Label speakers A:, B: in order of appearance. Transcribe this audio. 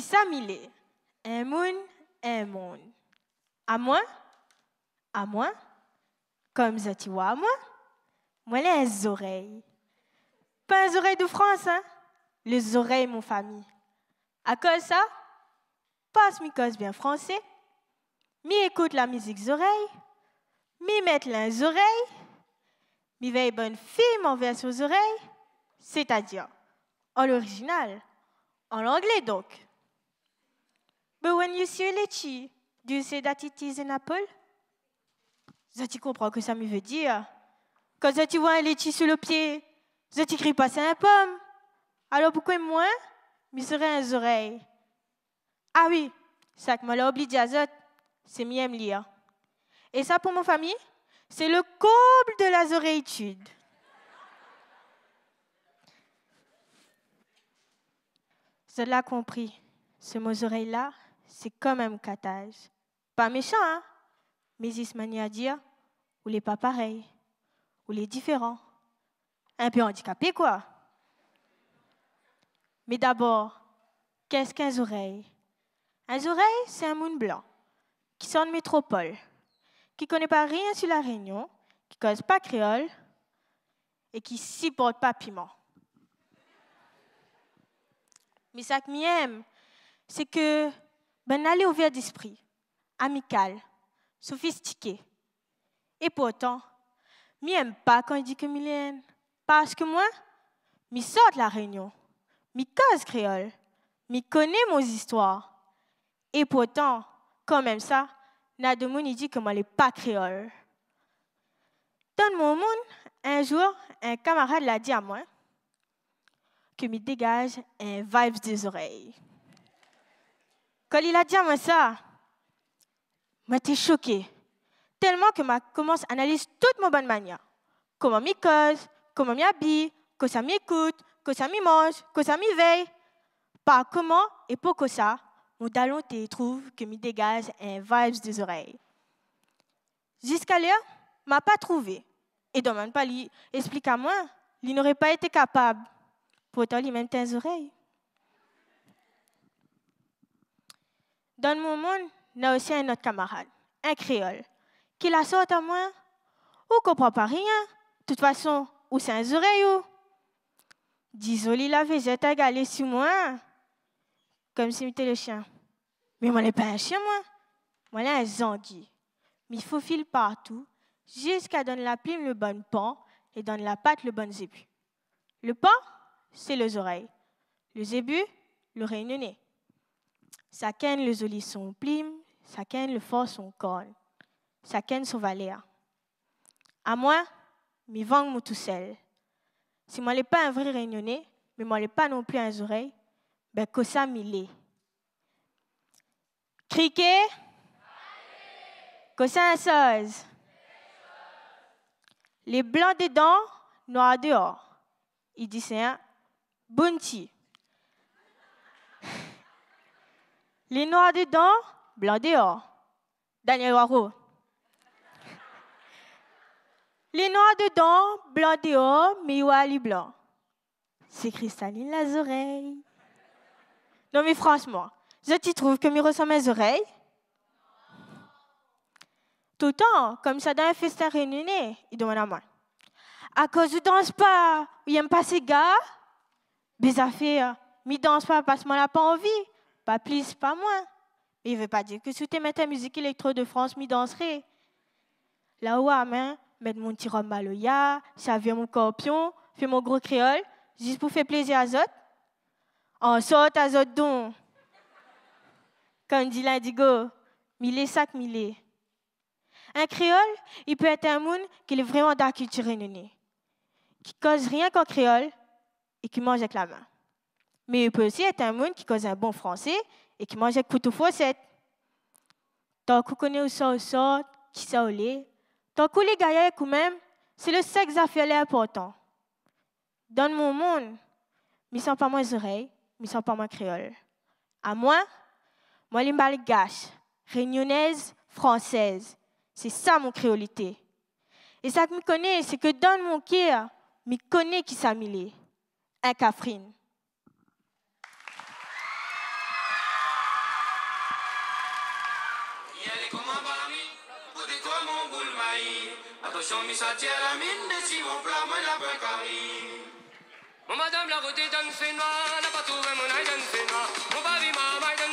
A: ça mille. Un monde, un monde. À moi, à moi, comme ça tu vois à moi, moi les oreilles. Pas les oreilles de France, hein? Les oreilles, mon famille. À quoi ça, passe mi cause bien français, mi écoute la musique oreilles, mi mets les oreilles, mi veille bonne fille mon version aux oreilles, c'est-à-dire en l'original, en anglais donc. Mais quand you see a litchi, do you que c'est it is an apple? tu comprends que ça me veut dire. Quand tu vois un litchi sur le pied, je tu cries pas, c'est un pomme. Alors pourquoi moi, je serais un oreille ?»« Ah oui, ça que m'a oublié d'azot, c'est mieux me lire. Et ça, pour ma famille, c'est le comble de la zoréitude. Cela compris, ce mot oreille-là, c'est quand même catage. Pas méchant, hein Mais à dire, ou les pas pareil, ou les différents. Un peu handicapé, quoi. Mais d'abord, qu'est-ce qu'un oreille Un oreille, c'est un monde blanc qui sort de métropole, qui connaît pas rien sur la Réunion, qui ne cause pas créole et qui supporte pas piment. Mais ça que c'est que Banal au ouvert d'esprit, amical, sophistiqué. Et pourtant, je n'aime pas quand il dit que je Parce que moi, je sort de la réunion, je cause créole, je connais mes histoires, Et pourtant, quand même ça, qui dit que je n'est pas créole. Dans mon monde, un jour, un camarade l'a dit à moi que m'y dégage un vibe des oreilles. Quand il a dit à moi ça, moi j'étais choquée. Tellement que ma commence à analyser toutes mes bonnes manières. Comment je cause, comment je m'habille, que ça m'écoute, que ça m'y mange, que ça m'y veille. Par comment et pour ça, mon talon te trouve que me dégage un vibes des oreilles. Jusqu'à là, m'a pas trouvé. Et demande pas lui, explique à moi, il n'aurait pas été capable. Pourtant, il même tes oreilles. Dans mon monde, y a aussi un autre camarade, un créole, qui la sort à moi. Ou comprend pas rien. De toute façon, ou c'est un oreille. Désolé, la végète à galé sur moi. Comme si c'était le chien. Mais moi, suis pas un chien, moi. Moi, là, un Mais Il filer partout, jusqu'à donner la plume le bon pan et donner la patte le bon zébu. Le pan, c'est les oreilles. Le zébu, le nez. Chacun le zoli son plume, chacun le fort son corps, chacun son valère. À moi, mi vang mou tout seul. Si moi n'est pas un vrai réunionnais, mais moi n'est pas non plus un oreille, ben que ça mi Criquet, que ça un Les blancs dedans, noirs dehors. Il dit c'est un bunti. Les noirs dedans, blancs dehors. Daniel Waro. les noirs dedans, blancs dehors, mais les blanc. C'est cristalline les oreilles. Non mais franchement, je t'y trouve que je ressens mes oreilles. Tout le temps, comme ça dans un festin il demande à moi. À cause de danse pas, il ben, aime euh, pas ces gars, mes affaires, ne danse pas parce moi n'a pas envie. Pas plus, pas moins. Mais il ne veut pas dire que si tu mettais musique électro de France, mi danserais. Là où, ah, main, mettre mon petit maloya, ça mon corpion, fais mon gros créole, juste pour faire plaisir à Zot. En sorte à Zot don. Comme dit l'indigo, mille sac mille. Un créole, il peut être un monde qui est vraiment néné, qui cause rien qu'en créole et qui mange avec la main. Mais il peut aussi être un monde qui cause un bon français et qui mange avec couteau faussette. Tant qu'on connaît où ça, où qui ça, les. Tant qu'on les gaillards, quand même, c'est le sexe à important. Dans mon monde, je ne sens pas moins oreilles, je ne sens pas moins créole. À moi, moi, les gâche, réunionnaise, française. C'est ça mon créolité. Et ça que je connais, c'est que dans mon cœur, je connais qui ça Un Catherine. comme on boule maï. Attention, Michatière, la mine des chivons flammes, la pecari. Mon madame, la route est d'un fénois, la patrouille, mon aïe d'un fénois, mon bavi, ma maïe d'un